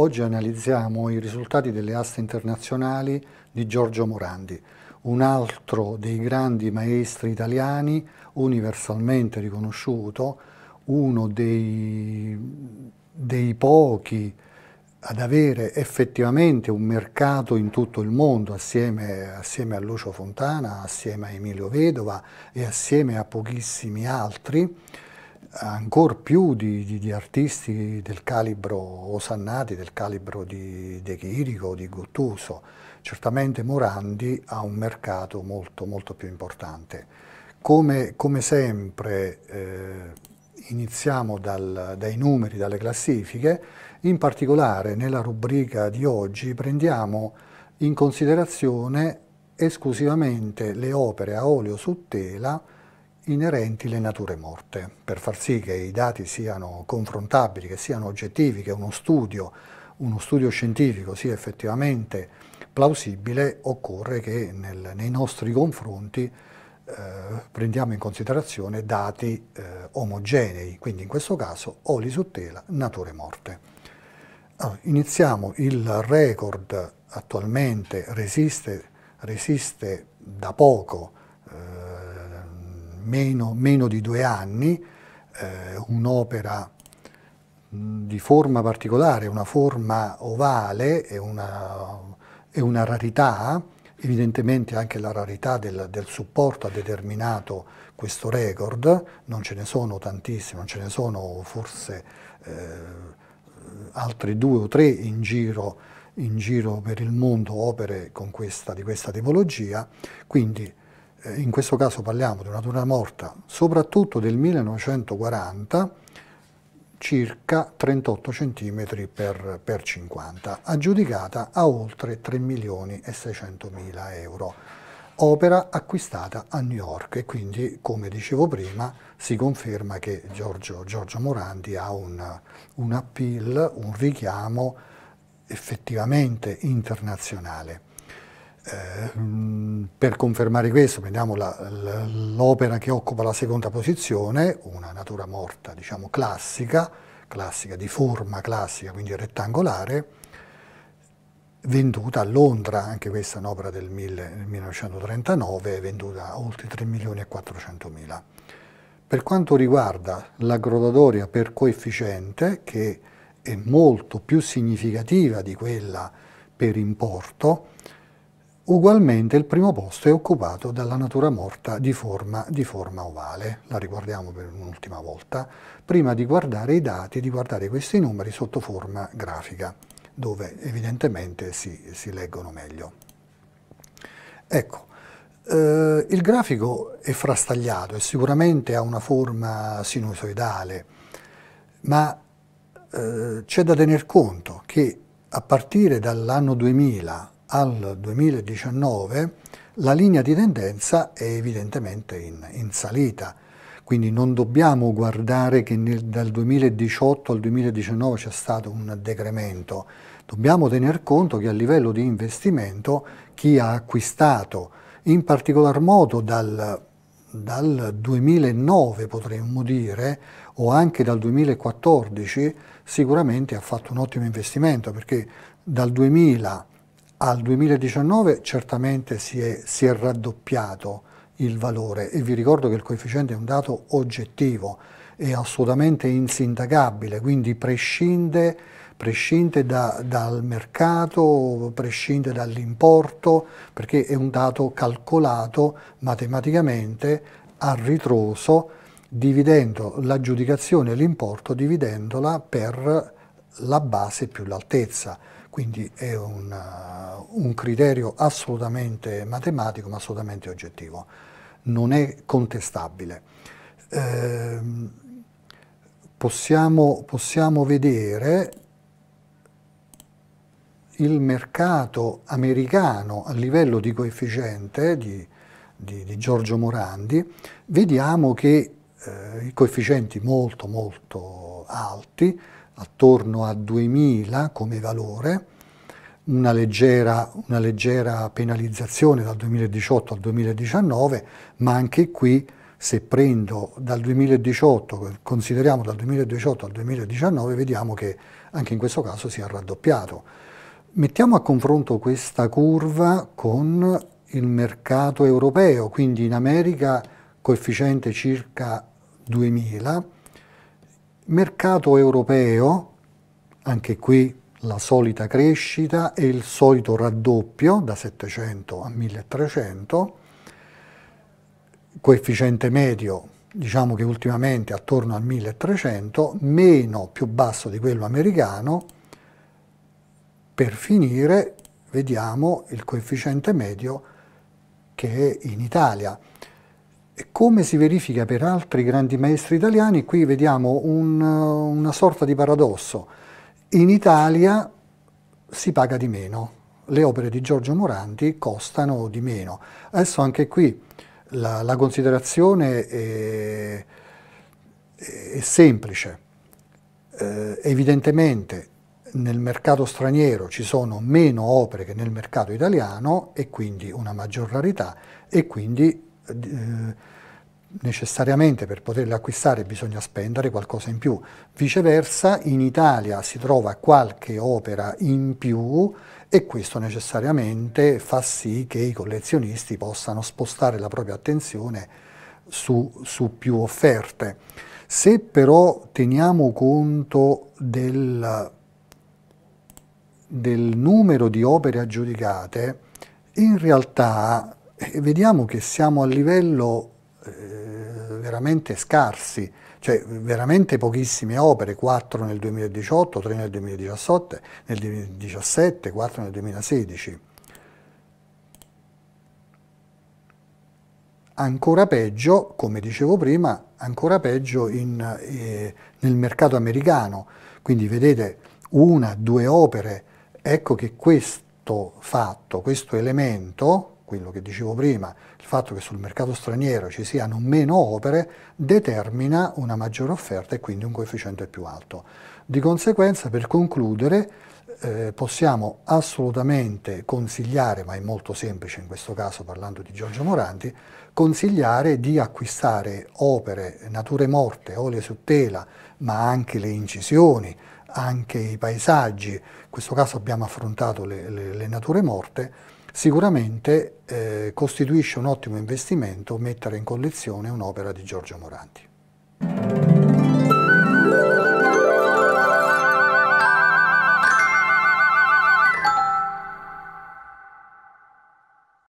Oggi analizziamo i risultati delle aste internazionali di Giorgio Morandi, un altro dei grandi maestri italiani universalmente riconosciuto, uno dei, dei pochi ad avere effettivamente un mercato in tutto il mondo assieme, assieme, a Lucio Fontana, assieme a Emilio Vedova e assieme a pochissimi altri ancora più di, di, di, artisti del calibro osannati, del calibro di De Chirico di Guttuso. Certamente Morandi ha un mercato molto, molto più importante. Come, come sempre eh, iniziamo dal, dai numeri, dalle classifiche, in particolare nella rubrica di oggi prendiamo in considerazione esclusivamente le opere a olio su tela inerenti le nature morte, per far sì che i dati siano confrontabili, che siano oggettivi, che uno studio, uno studio scientifico sia effettivamente plausibile, occorre che nel, nei nostri confronti eh, prendiamo in considerazione dati eh, omogenei, quindi in questo caso oli su tela, nature morte. Allora, iniziamo, il record attualmente resiste, resiste da poco meno, meno di due anni, eh, un'opera mm, di forma particolare, una forma ovale è una, è una rarità, evidentemente anche la rarità del, del, supporto ha determinato questo record, non ce ne sono tantissimi, non ce ne sono forse eh, altri due o tre in giro, in giro per il mondo opere questa, di questa tipologia, quindi eh, in questo caso parliamo di una donna morta, soprattutto del 1940, circa 38 cm per, per 50, aggiudicata a oltre 3 milioni e 600 mila euro. Opera acquistata a New York e quindi, come dicevo prima, si conferma che Giorgio, Giorgio Morandi ha un, un appeal, un richiamo effettivamente internazionale. Eh, per confermare questo, prendiamo l'opera che occupa la seconda posizione, una natura morta diciamo classica, classica di forma classica, quindi rettangolare, venduta a Londra, anche questa è un'opera del 1939, venduta a oltre 3 milioni e 400 mila. Per quanto riguarda la grodatoria per coefficiente, che è molto più significativa di quella per importo, Ugualmente il primo posto è occupato dalla natura morta di forma, di forma ovale, la riguardiamo per un'ultima volta, prima di guardare i dati, di guardare questi numeri sotto forma grafica, dove evidentemente si, si leggono meglio. Ecco, eh, il grafico è frastagliato e sicuramente ha una forma sinusoidale, ma eh, c'è da tener conto che a partire dall'anno 2000 al 2019 la linea di tendenza è evidentemente in, in salita, quindi non dobbiamo guardare che nel, dal 2018 al 2019 c'è stato un decremento, dobbiamo tener conto che a livello di investimento chi ha acquistato in particolar modo dal, dal 2009 potremmo dire o anche dal 2014 sicuramente ha fatto un ottimo investimento perché dal 2000 al 2019 certamente si è, si è raddoppiato il valore e vi ricordo che il coefficiente è un dato oggettivo, è assolutamente insindacabile, quindi prescinde, prescinde da, dal mercato, prescinde dall'importo, perché è un dato calcolato matematicamente a ritroso, dividendo l'aggiudicazione e l'importo, dividendola per la base più l'altezza. Quindi è una, uh, un criterio assolutamente matematico ma assolutamente oggettivo, non è contestabile. Eh, possiamo, possiamo vedere il mercato americano a livello di coefficiente di, di, di Giorgio Morandi, vediamo che eh, i coefficienti molto molto alti attorno a 2000 come valore, una leggera, una leggera, penalizzazione dal 2018 al 2019, ma anche qui se prendo dal 2018, consideriamo dal 2018 al 2019, vediamo che anche in questo caso si è raddoppiato. Mettiamo a confronto questa curva con il mercato europeo, quindi in America coefficiente circa 2000, Mercato europeo, anche qui la solita crescita e il solito raddoppio da 700 a 1300, coefficiente medio diciamo che ultimamente attorno al 1300, meno più basso di quello americano, per finire vediamo il coefficiente medio che è in Italia come si verifica per altri grandi maestri italiani, qui vediamo un, una sorta di paradosso. In Italia si paga di meno, le opere di Giorgio Morandi costano di meno. Adesso anche qui la, la considerazione è, è semplice. Eh, evidentemente nel mercato straniero ci sono meno opere che nel mercato italiano e quindi una maggior rarità e quindi eh, necessariamente per poterle acquistare bisogna spendere qualcosa in più. Viceversa, in Italia si trova qualche opera in più e questo necessariamente fa sì che i collezionisti possano spostare la propria attenzione su, su più offerte. Se però teniamo conto del, del numero di opere aggiudicate, in realtà e vediamo che siamo a livello eh, veramente scarsi, cioè veramente pochissime opere, 4 nel 2018, 3 nel 2017, nel 2017 4 nel 2016. ancora peggio, come dicevo prima, ancora peggio in, eh, nel mercato americano. Quindi vedete una, due opere, ecco che questo fatto, questo elemento quello che dicevo prima, il fatto che sul mercato straniero ci siano meno opere determina una maggiore offerta e quindi un coefficiente più alto. Di conseguenza, per concludere, eh, possiamo assolutamente consigliare, ma è molto semplice in questo caso parlando di Giorgio Moranti, consigliare di acquistare opere nature morte, olio su tela, ma anche le incisioni, anche i paesaggi, in questo caso abbiamo affrontato le, le, le nature morte, Sicuramente eh, costituisce un ottimo investimento mettere in collezione un'opera di Giorgio Moranti.